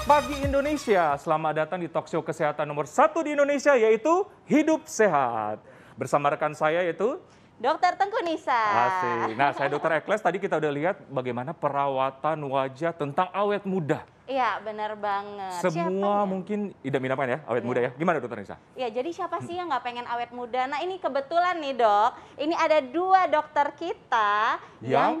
Selamat pagi Indonesia. Selamat datang di Talkshow kesehatan nomor satu di Indonesia yaitu Hidup Sehat. Bersama rekan saya yaitu Dokter Tengku Nisa. Asik. Nah, saya Dokter Ekles tadi kita udah lihat bagaimana perawatan wajah tentang awet muda. Iya, benar banget. Semua siapa ya? mungkin idam-idaman ya, awet ya. muda ya. Gimana dokter Nisa? Iya, jadi siapa sih yang nggak pengen awet muda? Nah ini kebetulan nih dok, ini ada dua dokter kita yang, yang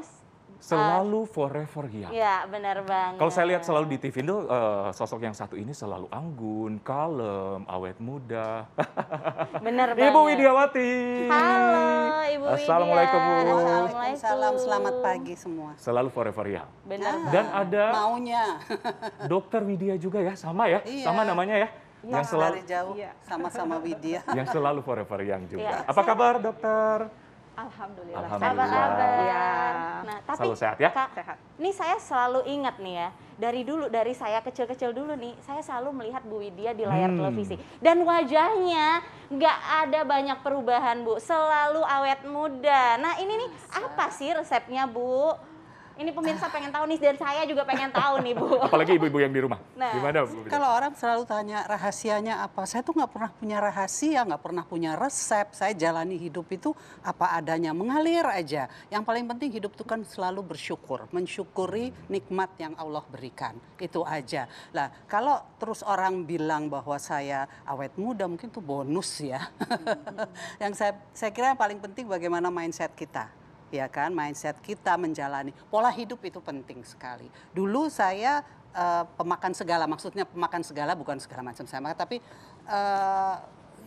selalu uh, forever young. Iya, benar banget. Kalau saya lihat selalu di TV itu uh, sosok yang satu ini selalu anggun, kalem, awet muda. benar banget. Ibu Widiawati. Halo, Ibu Assalamualaikum, Bu. Assalamualaikum. selamat pagi semua. Selalu forever young. Benar. Ah, Dan ada maunya. Dokter Widya juga ya, sama ya? Iya. Sama namanya ya? Iya, yang selalu dari jauh, iya. sama-sama Widya. Yang selalu forever yang juga. Ya. Apa kabar, Dokter? Alhamdulillah. Alhamdulillah. Apa kabar? Ya. Nah, tapi selalu sehat ya. Kak, sehat. Ini saya selalu ingat nih ya, dari dulu dari saya kecil-kecil dulu nih, saya selalu melihat Bu Widya di layar hmm. televisi dan wajahnya nggak ada banyak perubahan Bu, selalu awet muda. Nah ini nih apa sih resepnya Bu? Ini pemirsa pengen tahu nih dan saya juga pengen tahu nih Bu. Apalagi ibu-ibu yang di rumah. Nah, Gimana Bu? Kalau orang selalu tanya rahasianya apa, saya tuh nggak pernah punya rahasia, nggak pernah punya resep. Saya jalani hidup itu apa adanya, mengalir aja. Yang paling penting hidup itu kan selalu bersyukur, mensyukuri nikmat yang Allah berikan. Itu aja. Lah, kalau terus orang bilang bahwa saya awet muda mungkin tuh bonus ya. yang saya saya kira yang paling penting bagaimana mindset kita ya kan mindset kita menjalani pola hidup itu penting sekali. Dulu saya uh, pemakan segala, maksudnya pemakan segala bukan segala macam saya makan tapi uh,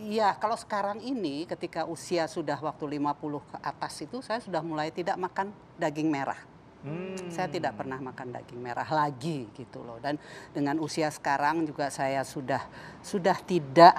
ya kalau sekarang ini ketika usia sudah waktu 50 ke atas itu saya sudah mulai tidak makan daging merah. Hmm. Saya tidak pernah makan daging merah lagi gitu loh. Dan dengan usia sekarang juga saya sudah sudah tidak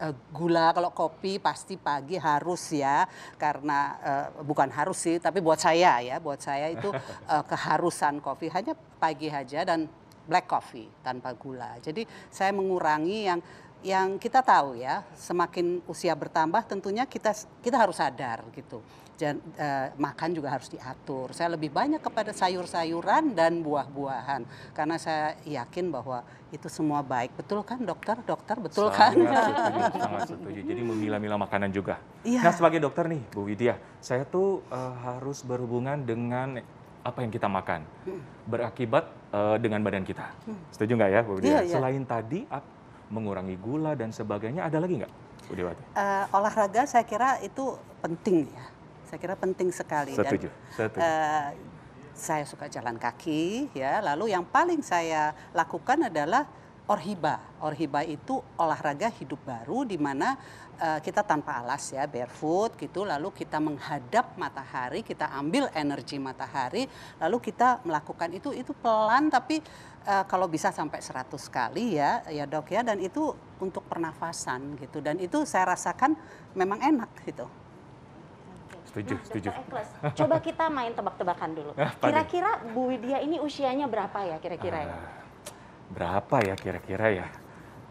uh, gula kalau kopi pasti pagi harus ya karena uh, bukan harus sih tapi buat saya ya buat saya itu uh, keharusan kopi hanya pagi saja dan black coffee tanpa gula. Jadi saya mengurangi yang yang kita tahu ya, semakin usia bertambah tentunya kita kita harus sadar gitu. Jan, uh, makan juga harus diatur. Saya lebih banyak kepada sayur-sayuran dan buah-buahan karena saya yakin bahwa itu semua baik. Betul kan dokter? Dokter betul sangat kan? Setuju, sangat setuju. Jadi memilah-milah makanan juga. Ya. Nah sebagai dokter nih Bu Widya, saya tuh uh, harus berhubungan dengan apa yang kita makan hmm. berakibat uh, dengan badan kita. Hmm. Setuju nggak ya Bu Widya? Ya, ya. Selain tadi mengurangi gula dan sebagainya ada lagi nggak? Bu Uh, olahraga saya kira itu penting ya saya kira penting sekali. Setuju. Dan, Setuju. Uh, saya suka jalan kaki, ya. Lalu yang paling saya lakukan adalah orhiba. Orhiba itu olahraga hidup baru di mana uh, kita tanpa alas ya barefoot gitu lalu kita menghadap matahari, kita ambil energi matahari, lalu kita melakukan itu itu pelan tapi uh, kalau bisa sampai 100 kali ya ya Dok ya dan itu untuk pernafasan gitu dan itu saya rasakan memang enak gitu setuju, nah, setuju. Coba kita main tebak-tebakan dulu. Kira-kira Bu Widya ini usianya berapa ya kira-kira ya? Ah, berapa ya kira-kira ya?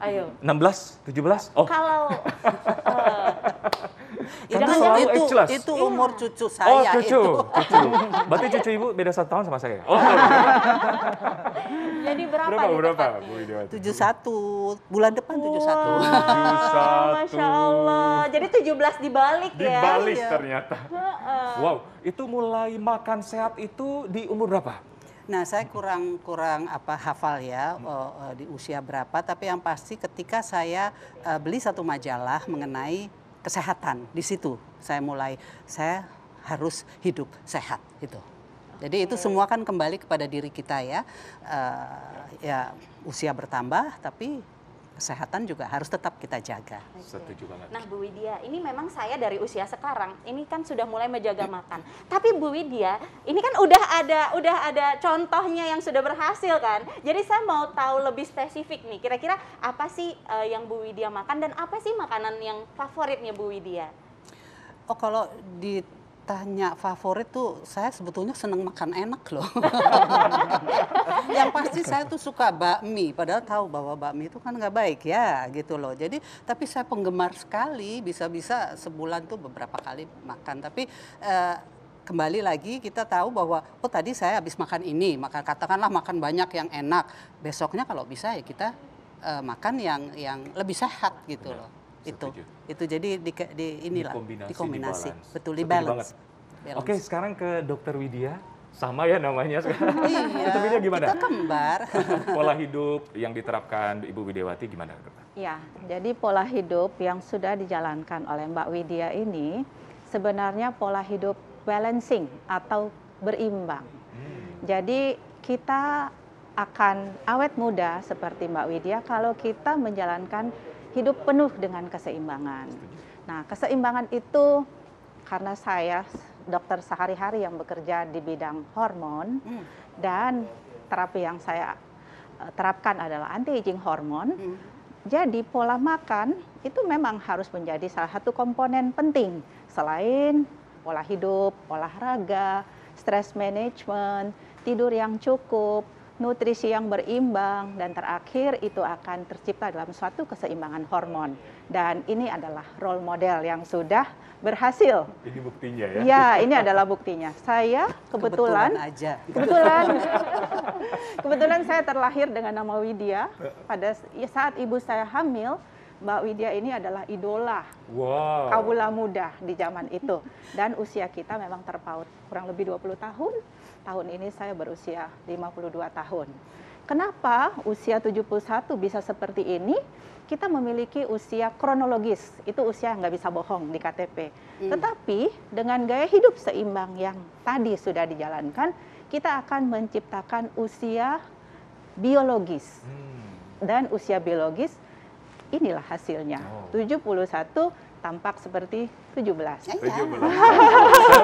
Ayo. 16, 17? Oh. Kalau uh, itu, itu iya. umur cucu oh, saya oh, cucu. itu. Cucu. Berarti cucu ibu beda satu tahun sama saya. Oh. Jadi berapa? Berapa ya, berapa Bu Bulan depan wow, 71. satu Masya Allah. Jadi tujuh belas dibalik ya. Dibalik iya. ternyata. Wow, itu mulai makan sehat itu di umur berapa? Nah, saya kurang kurang apa hafal ya uh, di usia berapa, tapi yang pasti ketika saya uh, beli satu majalah mengenai kesehatan di situ saya mulai saya harus hidup sehat gitu. Jadi itu semua kan kembali kepada diri kita ya. Uh, ya usia bertambah tapi kesehatan juga harus tetap kita jaga. Setuju banget. Nah Bu Widya, ini memang saya dari usia sekarang, ini kan sudah mulai menjaga makan. Tapi Bu Widya, ini kan udah ada udah ada contohnya yang sudah berhasil kan. Jadi saya mau tahu lebih spesifik nih, kira-kira apa sih uh, yang Bu Widya makan dan apa sih makanan yang favoritnya Bu Widya? Oh kalau di tanya favorit tuh saya sebetulnya seneng makan enak loh. yang pasti saya tuh suka bakmi, padahal tahu bahwa bakmi itu kan nggak baik ya gitu loh. Jadi tapi saya penggemar sekali, bisa-bisa sebulan tuh beberapa kali makan. Tapi eh, kembali lagi kita tahu bahwa oh tadi saya habis makan ini, maka katakanlah makan banyak yang enak. Besoknya kalau bisa ya kita eh, makan yang yang lebih sehat gitu iya. loh itu itu jadi di, di inilah dikombinasi, dikombinasi. Di betul di balance. balance. Oke, sekarang ke Dokter Widya sama ya namanya sekarang. iya. gimana? Kita kembar. pola hidup yang diterapkan Ibu Widewati gimana? dokter Ya, jadi pola hidup yang sudah dijalankan oleh Mbak Widya ini sebenarnya pola hidup balancing atau berimbang. Hmm. Jadi kita akan awet muda seperti Mbak Widya kalau kita menjalankan hidup penuh dengan keseimbangan. Nah, keseimbangan itu karena saya dokter sehari-hari yang bekerja di bidang hormon hmm. dan terapi yang saya eh, terapkan adalah anti aging hormon. Hmm. Jadi pola makan itu memang harus menjadi salah satu komponen penting selain pola hidup, olahraga, stress management, tidur yang cukup, nutrisi yang berimbang, dan terakhir itu akan tercipta dalam suatu keseimbangan hormon. Dan ini adalah role model yang sudah berhasil. Ini buktinya ya? Ya, ini adalah buktinya. Saya kebetulan, kebetulan aja. Kebetulan, kebetulan saya terlahir dengan nama Widya. Pada ya, saat ibu saya hamil, Mbak Widya ini adalah idola wow. kawula muda di zaman itu. Dan usia kita memang terpaut kurang lebih 20 tahun tahun ini saya berusia 52 tahun. Kenapa usia 71 bisa seperti ini? Kita memiliki usia kronologis, itu usia yang nggak bisa bohong di KTP. Hmm. Iya. Tetapi dengan gaya hidup seimbang yang tadi sudah dijalankan, kita akan menciptakan usia biologis. Hmm. Dan usia biologis inilah hasilnya. Oh. 71 tampak seperti 17. 17. Iya.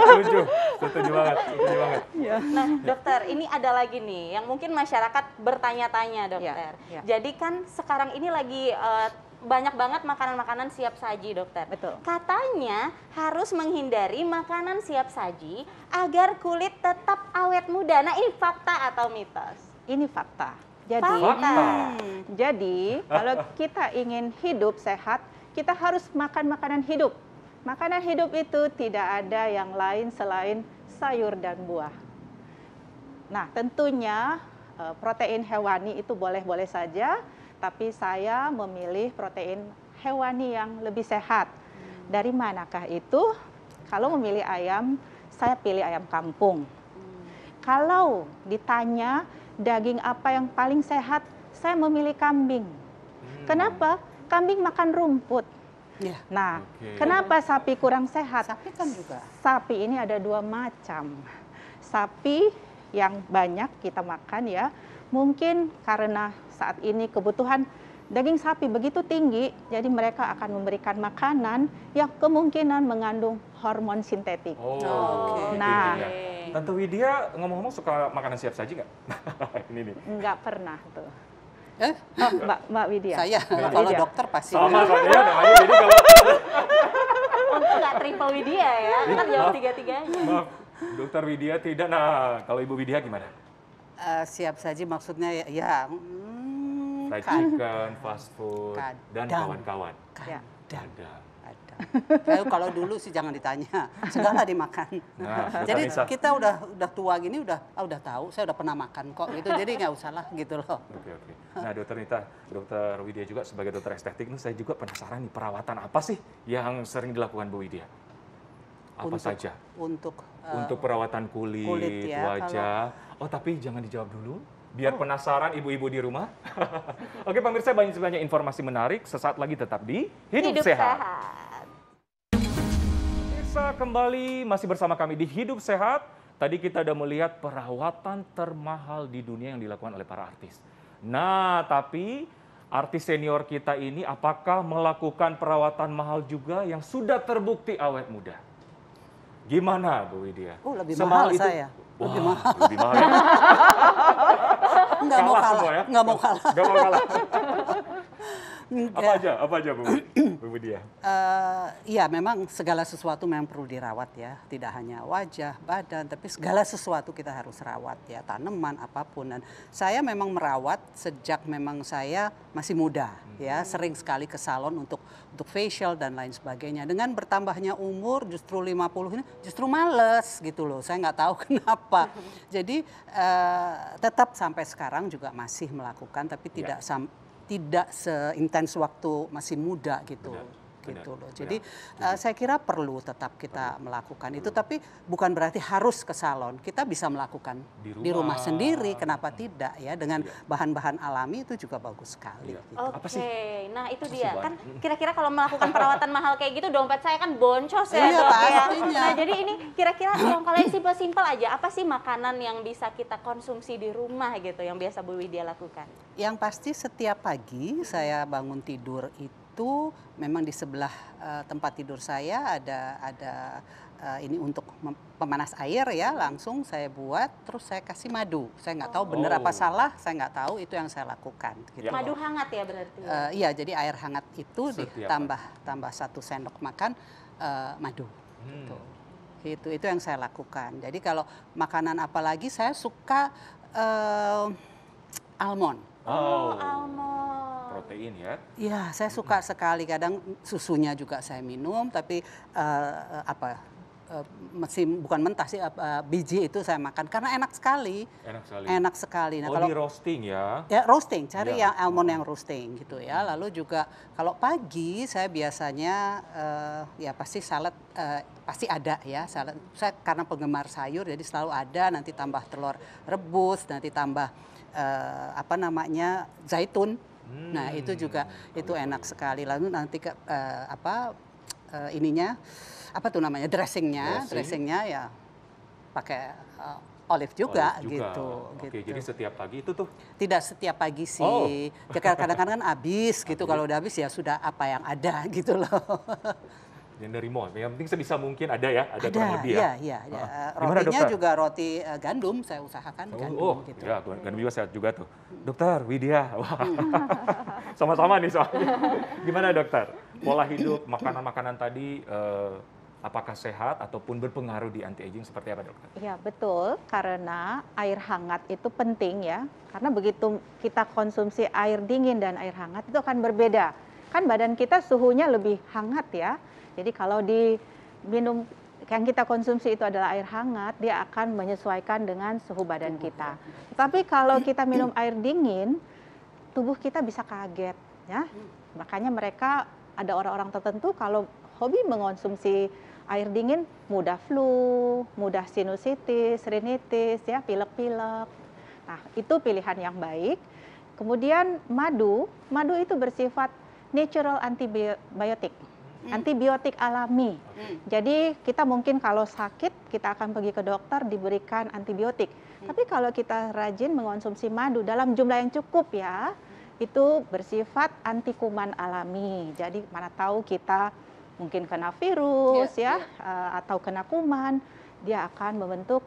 Setuju, tujuh banget, setuju banget. Ya. Nah, iya. dokter, ini ada lagi nih yang mungkin masyarakat bertanya-tanya, iya, dokter. Ya, ya. Jadi kan sekarang ini lagi uh, banyak banget makanan-makanan siap saji, dokter. Betul. Katanya harus menghindari makanan siap saji agar kulit tetap awet muda. Nah, ini fakta atau mitos? Ini fakta. Jadi, fakta. Hmm, jadi kalau kita ingin hidup sehat, kita harus makan makanan hidup. Makanan hidup itu tidak ada yang lain selain sayur dan buah. Nah, tentunya e, protein hewani itu boleh-boleh saja, tapi saya memilih protein hewani yang lebih sehat. Dari manakah itu? Kalau memilih ayam, saya pilih ayam kampung. Kalau ditanya daging apa yang paling sehat, saya memilih kambing. Hmm. Kenapa? kambing makan rumput. Ya. Nah, okay. kenapa sapi kurang sehat? Sapi kan juga. Sapi ini ada dua macam. Sapi yang banyak kita makan ya, mungkin karena saat ini kebutuhan daging sapi begitu tinggi, jadi mereka akan memberikan makanan yang kemungkinan mengandung hormon sintetik. Oh, okay. Gitu ya. nah. Okay. Tante Widya ngomong-ngomong suka makanan siap saji nggak? ini nih. Nggak pernah tuh. Eh? Oh, Mbak, Mbak Widya. Saya, Mbak kalau dokter pasti. Sama, sama iya, Widya namanya. Jadi kalau... Untuk nggak triple Widya ya, kan iya, jawab tiga-tiganya. Maaf, dokter Widya tidak. Nah, kalau Ibu Widya gimana? Uh, siap saji maksudnya ya, ya hmm, fried kan. fast food, kadang. dan kawan-kawan. Kadang. kadang. Kayak kalau dulu sih jangan ditanya, segala dimakan. Nah, Jadi bisa. kita udah udah tua gini udah ah, udah tahu, saya udah pernah makan kok gitu. Jadi nggak usah lah gitu loh. Oke oke. Nah dokter Nita, dokter Widya juga sebagai dokter estetik, ini saya juga penasaran nih perawatan apa sih yang sering dilakukan Bu Widya? Apa untuk, saja? Untuk uh, untuk perawatan kulit, kulit ya, wajah. Kalau... Oh tapi jangan dijawab dulu biar oh. penasaran ibu-ibu di rumah. Oke pemirsa banyak banyak informasi menarik. Sesaat lagi tetap di Hidup, Hidup Sehat. Sehat pemirsa kembali masih bersama kami di Hidup Sehat. Tadi kita sudah melihat perawatan termahal di dunia yang dilakukan oleh para artis. Nah, tapi artis senior kita ini apakah melakukan perawatan mahal juga yang sudah terbukti awet muda? Gimana Bu Widya? Oh, lebih Semahal mahal itu? saya. Wah, lebih mahal. Lebih mahal. Enggak ya? mau kalah. ya? Enggak mau kalah. Enggak mau kalah. Apa aja? Apa aja, Bu? Bu dia ya? Uh, eh, ya, memang segala sesuatu memang perlu dirawat ya. Tidak hanya wajah, badan, tapi segala sesuatu kita harus rawat ya. Tanaman, apapun. Dan saya memang merawat sejak memang saya masih muda ya. hmm. ya. Sering sekali ke salon untuk untuk facial dan lain sebagainya. Dengan bertambahnya umur justru 50 ini justru males gitu loh. Saya nggak tahu kenapa. Jadi uh, tetap sampai sekarang juga masih melakukan tapi tidak ya. sampai tidak seintens waktu masih muda gitu. Benar gitu loh. Jadi uh, saya kira perlu tetap kita melakukan itu, tapi bukan berarti harus ke salon. Kita bisa melakukan di rumah, di rumah sendiri, kenapa iya. tidak ya? Dengan iya. bahan-bahan alami itu juga bagus sekali. Iya. Gitu. Oke, okay. nah itu dia kan kira-kira kalau melakukan perawatan mahal kayak gitu dompet saya kan boncos ya iya, ya. Nah jadi ini kira-kira yang kalau yang simpel-simpel aja apa sih makanan yang bisa kita konsumsi di rumah gitu yang biasa Bu Widya lakukan? Yang pasti setiap pagi saya bangun tidur itu itu memang di sebelah uh, tempat tidur saya ada ada uh, ini untuk pemanas air ya langsung saya buat terus saya kasih madu saya nggak tahu oh. benar apa salah saya nggak tahu itu yang saya lakukan gitu. madu hangat ya berarti Uh, iya jadi air hangat itu ditambah apa? tambah satu sendok makan uh, madu gitu. hmm. gitu itu itu yang saya lakukan jadi kalau makanan apalagi saya suka uh, almond oh, oh almond protein ya? Iya, saya suka sekali. Kadang susunya juga saya minum, tapi uh, apa eh, mesin bukan mentah sih uh, biji itu saya makan karena enak sekali. Enak sekali. Enak sekali. Nah, oh, kalau di roasting ya. Ya, roasting. Cari ya. yang almond yang roasting gitu ya. Lalu juga kalau pagi saya biasanya uh, ya pasti salad uh, pasti ada ya salad. Saya karena penggemar sayur jadi selalu ada nanti tambah telur rebus, nanti tambah uh, apa namanya zaitun Nah, hmm. Nah itu juga itu enak sekali. Lalu nanti ke, uh, apa uh, ininya apa tuh namanya dressingnya, Dressing. dressingnya ya pakai uh, olive juga, olive juga. gitu. Oke, gitu. jadi setiap pagi itu tuh? Tidak setiap pagi sih. Oh. Kadang-kadang kan habis gitu. Kalau udah habis ya sudah apa yang ada gitu loh yang dari mall. Yang penting sebisa mungkin ada ya, ada, ada kurang lebih ya. Iya, iya. Uh, uh, rotinya juga roti uh, gandum saya usahakan oh, gandum oh, gitu. Iya, gandum juga sehat juga tuh. Dokter Widya, sama-sama nih soalnya. Gimana dokter? Pola hidup, makanan-makanan tadi uh, apakah sehat ataupun berpengaruh di anti aging seperti apa dokter? Iya betul karena air hangat itu penting ya karena begitu kita konsumsi air dingin dan air hangat itu akan berbeda kan badan kita suhunya lebih hangat ya jadi kalau di minum yang kita konsumsi itu adalah air hangat, dia akan menyesuaikan dengan suhu badan kita. Ya. Tapi kalau kita minum air dingin, tubuh kita bisa kaget, ya. Hmm. Makanya mereka ada orang-orang tertentu kalau hobi mengonsumsi air dingin mudah flu, mudah sinusitis, rinitis, ya pilek-pilek. Nah, itu pilihan yang baik. Kemudian madu, madu itu bersifat natural antibiotik. Hmm. antibiotik alami. Hmm. Jadi kita mungkin kalau sakit kita akan pergi ke dokter diberikan antibiotik. Hmm. Tapi kalau kita rajin mengonsumsi madu dalam jumlah yang cukup ya, itu bersifat anti kuman alami. Jadi mana tahu kita mungkin kena virus yeah, ya yeah. Iya. atau kena kuman, dia akan membentuk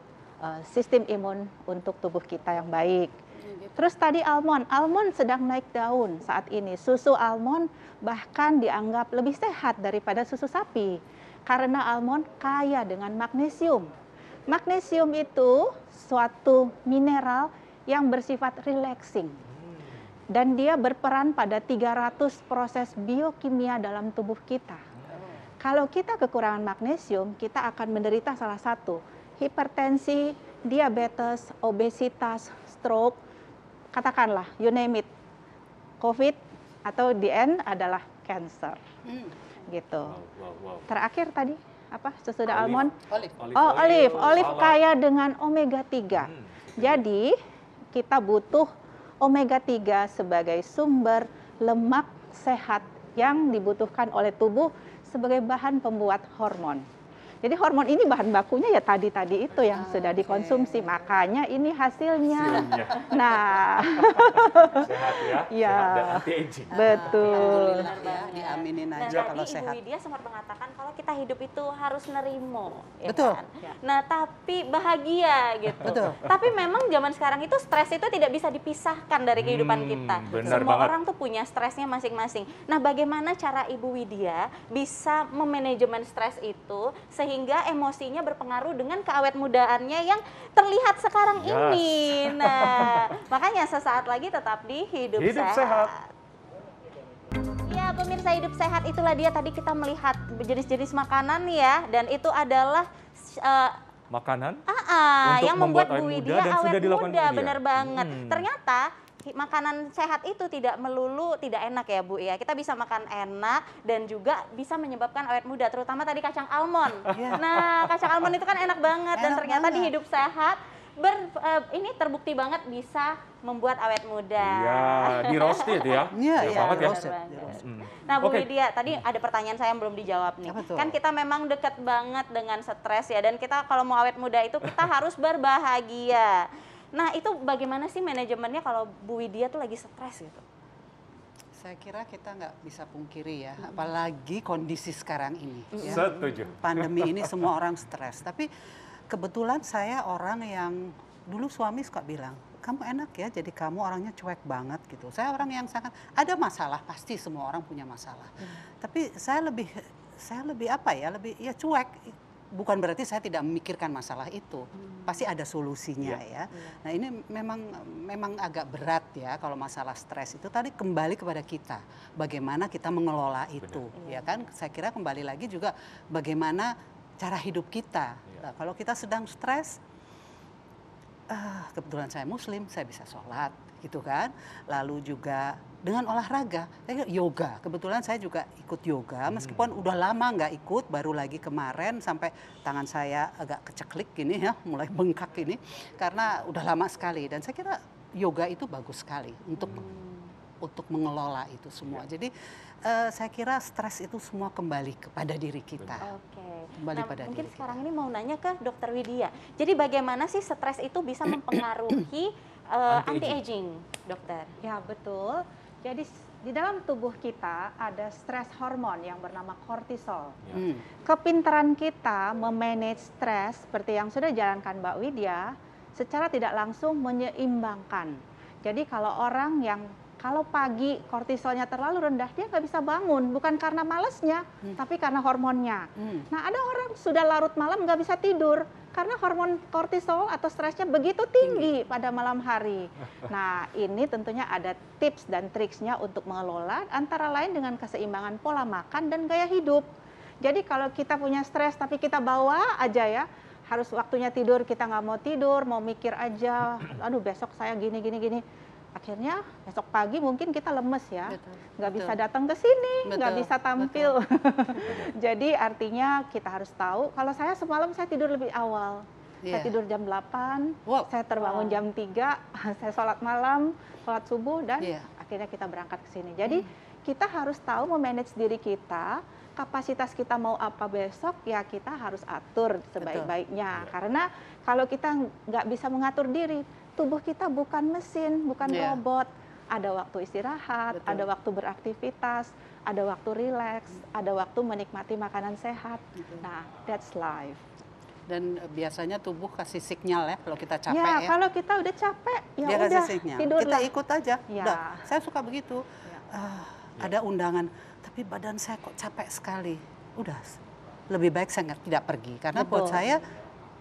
Eh, sistem imun untuk tubuh kita yang baik. Iya, gitu. Terus tadi almond, almond sedang naik daun saat ini. Susu almond bahkan dianggap lebih sehat daripada susu sapi karena almond kaya dengan magnesium. Magnesium itu suatu mineral yang bersifat relaxing dan dia berperan pada 300 proses biokimia dalam tubuh kita. Oh. Kalau kita kekurangan magnesium, kita akan menderita salah satu hipertensi, diabetes, obesitas, stroke, katakanlah you name it, COVID atau di end adalah cancer, hmm. gitu. Wow, wow, wow. Terakhir tadi apa sesudah olive. almond? Olive. olive. Oh olive, olive oh, kaya dengan omega 3. Hmm. Jadi kita butuh omega 3 sebagai sumber lemak sehat yang dibutuhkan oleh tubuh sebagai bahan pembuat hormon. Jadi hormon ini bahan bakunya ya tadi-tadi itu yang ah, sudah okay. dikonsumsi, makanya ini hasilnya. hasilnya. Nah, sehat ya, ya. sehat dan anti Betul. Ya, diaminin nah, aja nah, kalau tadi sehat. Ibu Widya sempat mengatakan kalau kita hidup itu harus nerimo. Ya Betul. Kan? Ya. Nah, tapi bahagia gitu. Betul. Tapi memang zaman sekarang itu stres itu tidak bisa dipisahkan dari kehidupan hmm, kita. Benar Semua banget. orang tuh punya stresnya masing-masing. Nah, bagaimana cara Ibu Widya bisa memanajemen stres itu? sehingga emosinya berpengaruh dengan keawet mudaannya yang terlihat sekarang yes. ini. Nah, makanya sesaat lagi tetap di hidup, hidup sehat. sehat. Ya, pemirsa hidup sehat itulah dia tadi kita melihat jenis-jenis makanan ya dan itu adalah uh, makanan uh -uh, yang membuat, membuat Buwi dia awet muda, muda benar banget. Hmm. Ternyata makanan sehat itu tidak melulu tidak enak ya Bu ya. Kita bisa makan enak dan juga bisa menyebabkan awet muda terutama tadi kacang almond. Yeah. Nah, kacang almond itu kan enak banget enak dan ternyata banget. di hidup sehat ber uh, ini terbukti banget bisa membuat awet muda. Iya, di roasted ya. Iya, yeah, iya, banget ya. Roasted, hmm. Nah, Bu okay. Lydia, tadi ada pertanyaan saya yang belum dijawab nih. Betul. Kan kita memang dekat banget dengan stres ya dan kita kalau mau awet muda itu kita harus berbahagia. Nah itu bagaimana sih manajemennya kalau Bu Widya tuh lagi stres gitu? Saya kira kita nggak bisa pungkiri ya, apalagi kondisi sekarang ini. ya. Setuju. Pandemi ini semua orang stres. Tapi kebetulan saya orang yang dulu suami suka bilang, kamu enak ya jadi kamu orangnya cuek banget gitu. Saya orang yang sangat ada masalah pasti semua orang punya masalah. Hmm. Tapi saya lebih saya lebih apa ya lebih ya cuek bukan berarti saya tidak memikirkan masalah itu. Hmm. Pasti ada solusinya iya. ya. ya. Yeah. Nah, ini memang memang agak berat ya kalau masalah stres itu tadi kembali kepada kita. Bagaimana kita mengelola itu, Benar. Iya. ya kan? Saya kira kembali lagi juga bagaimana cara hidup kita. Yeah. Nah, kalau kita sedang stres uh, kebetulan saya muslim, saya bisa sholat gitu kan. Lalu juga dengan olahraga. saya Yoga, kebetulan saya juga ikut yoga, hmm. meskipun hmm. udah lama nggak ikut, baru lagi kemarin sampai tangan saya agak keceklik gini ya, mulai bengkak ini, karena udah lama sekali. Dan saya kira yoga itu bagus sekali untuk hmm. untuk mengelola itu semua. Ya. Jadi uh, saya kira stres itu semua kembali kepada diri kita. Oke. Kembali nah, pada mungkin diri sekarang kita. ini mau nanya ke Dokter Widya. Jadi bagaimana sih stres itu bisa mempengaruhi uh, anti-aging, anti dokter? Ya betul. Jadi di dalam tubuh kita ada stres hormon yang bernama kortisol. Ya. Hmm. Kepintaran kita memanage stres seperti yang sudah jalankan Mbak Widya secara tidak langsung menyeimbangkan. Jadi kalau orang yang kalau pagi kortisolnya terlalu rendah dia nggak bisa bangun bukan karena malesnya hmm. tapi karena hormonnya. Hmm. Nah ada orang sudah larut malam nggak bisa tidur karena hormon kortisol atau stresnya begitu tinggi, tinggi pada malam hari. Nah, ini tentunya ada tips dan triksnya untuk mengelola antara lain dengan keseimbangan pola makan dan gaya hidup. Jadi kalau kita punya stres tapi kita bawa aja ya, harus waktunya tidur kita nggak mau tidur, mau mikir aja, aduh besok saya gini gini gini akhirnya besok pagi mungkin kita lemes ya, nggak bisa datang ke sini, nggak bisa tampil. Jadi artinya kita harus tahu. Kalau saya semalam saya tidur lebih awal, yeah. saya iya. tidur jam 8, wow. saya terbangun wow. jam 3, saya sholat malam, sholat subuh dan yeah. akhirnya kita berangkat ke sini. Jadi hmm. kita harus tahu memanage diri kita. Kapasitas kita mau apa besok ya kita harus atur sebaik-baiknya. Iya. Karena kalau kita nggak bisa mengatur diri, tubuh kita bukan mesin, bukan yeah. robot. Ada waktu istirahat, Betul. ada waktu beraktivitas, ada waktu rileks, hmm. ada waktu menikmati makanan sehat. Betul. Gitu. Nah, that's life. Dan eh, biasanya tubuh kasih sinyal ya kalau kita ya, capek ya. ya. kalau kita udah capek ya Dia udah tidur signal. Kita ikut aja. Ya. Udah, saya suka begitu. Ya. Uh, ya. Ada undangan, tapi badan saya kok capek sekali. Udah, lebih baik saya tidak pergi karena Betul. buat saya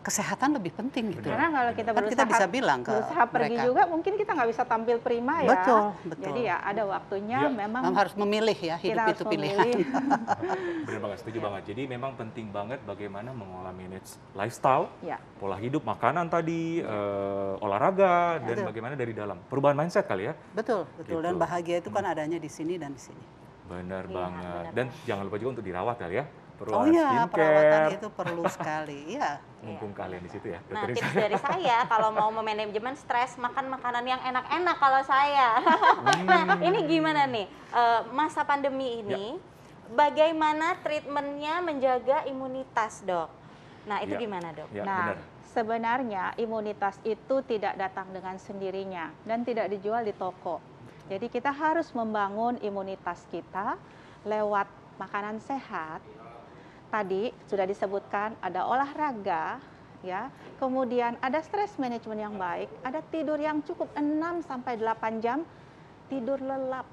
kesehatan lebih penting gitu. Karena kalau kita kan berusaha, kita bisa bilang ke berusaha pergi juga mungkin kita nggak bisa tampil prima ya. Betul, betul. Jadi ya ada waktunya ya. memang harus memilih ya hidup kita itu pilihan. Benar banget, setuju ya. banget. Jadi memang penting banget bagaimana mengolah manage lifestyle, ya. pola hidup, makanan tadi, uh, olahraga ya. dan betul. bagaimana dari dalam. Perubahan mindset kali ya. Betul, betul. Gitu. Dan bahagia itu kan hmm. adanya di sini dan di sini. Benar ya, banget. Benar. Dan jangan lupa juga untuk dirawat kali ya perawatan oh, iya, perawatan itu perlu sekali. Iya. Mumpung iya. kalian di situ ya. Nah, tips saya. dari saya kalau mau memanajemen stres makan makanan yang enak-enak kalau saya. Hmm. nah, ini gimana nih? E, masa pandemi ya. ini ya. bagaimana treatmentnya menjaga imunitas, Dok? Nah, itu ya. gimana, Dok? Ya, nah, benar. Sebenarnya imunitas itu tidak datang dengan sendirinya dan tidak dijual di toko. Jadi kita harus membangun imunitas kita lewat makanan sehat, tadi sudah disebutkan ada olahraga, ya. Kemudian ada stres management yang baik, ada tidur yang cukup 6 sampai 8 jam, tidur lelap,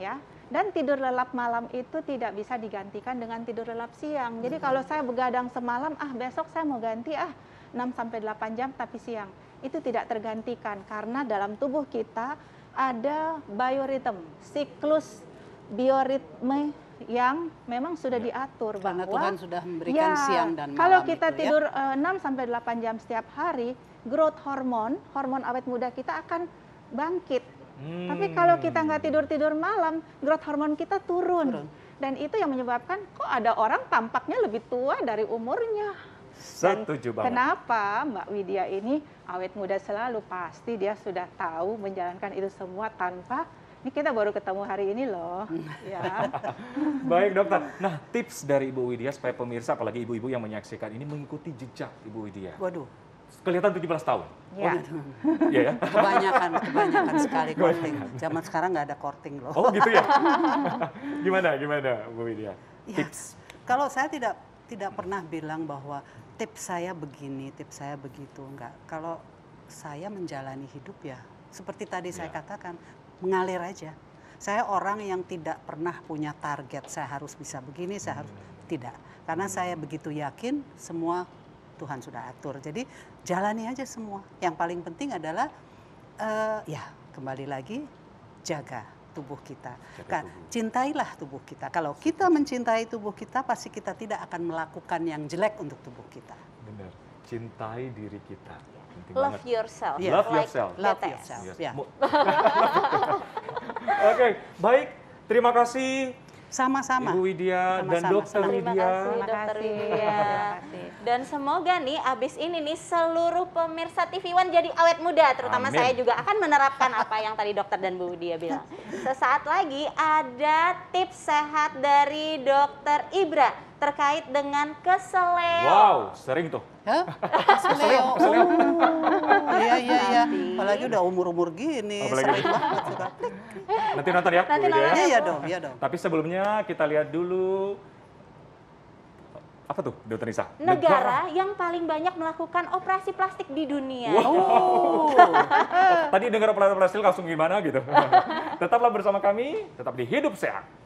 ya. Dan tidur lelap malam itu tidak bisa digantikan dengan tidur lelap siang. Jadi kalau saya begadang semalam, ah besok saya mau ganti ah 6 sampai 8 jam tapi siang. Itu tidak tergantikan karena dalam tubuh kita ada biorhythm, siklus bioritme yang memang sudah ya. diatur Karena Tuhan sudah memberikan ya, siang dan malam. Kalau kita itu, ya. tidur ya? Eh, 6 sampai 8 jam setiap hari, growth hormon, hormon awet muda kita akan bangkit. Hmm. Tapi kalau kita nggak tidur-tidur malam, growth hormon kita turun. turun. Dan itu yang menyebabkan kok ada orang tampaknya lebih tua dari umurnya. Setuju banget. Kenapa Mbak Widya ini awet muda selalu pasti dia sudah tahu menjalankan itu semua tanpa ini kita baru ketemu hari ini loh. Hmm. ya. Baik dokter. Nah tips dari Ibu Widya supaya pemirsa apalagi ibu-ibu yang menyaksikan ini mengikuti jejak Ibu Widya. Waduh. Kelihatan 17 tahun. Ya. Oh, ya, ya. Kebanyakan, kebanyakan sekali korting. Zaman sekarang nggak ada korting loh. Oh gitu ya. gimana, gimana Bu Widya? Ya. Tips. Kalau saya tidak tidak pernah bilang bahwa tips saya begini, tips saya begitu, enggak. Kalau saya menjalani hidup ya seperti tadi ya. saya katakan mengalir aja. Saya orang yang tidak pernah punya target, saya harus bisa begini, saya harus hmm. tidak. Karena saya hmm. begitu yakin semua Tuhan sudah atur. Jadi jalani aja semua. Yang paling penting adalah uh, ya kembali lagi jaga tubuh kita. Jaga tubuh. Cintailah tubuh kita. Kalau kita mencintai tubuh kita, pasti kita tidak akan melakukan yang jelek untuk tubuh kita. Benar. Cintai diri kita love yourself. Yeah. Love like yourself. Love yourself. Yes. Yeah. Oke, okay, baik. Terima kasih sama-sama. Ibu Widya sama-sama. dan Dokter Widya. Terima kasih Dokter Widya. dan semoga nih abis ini nih seluruh pemirsa TV One jadi awet muda, terutama Amin. saya juga akan menerapkan apa yang tadi Dokter dan Bu Widya bilang. Sesaat lagi ada tips sehat dari Dokter Ibra terkait dengan keseleo. Wow, sering tuh. Hah? Keseleo. Oh, iya, iya, iya. Apalagi udah umur-umur gini, Apalagi sering gitu. banget suka Nanti nonton ya. Nanti iya, nonton ya. Iya dong, iya dong. Tapi sebelumnya kita lihat dulu apa tuh Dokter Nisa? Negara, Negara yang paling banyak melakukan operasi plastik di dunia. Wow. Oh. Tadi dengar operasi plastik langsung gimana gitu. Tetaplah bersama kami, tetap di Hidup Sehat.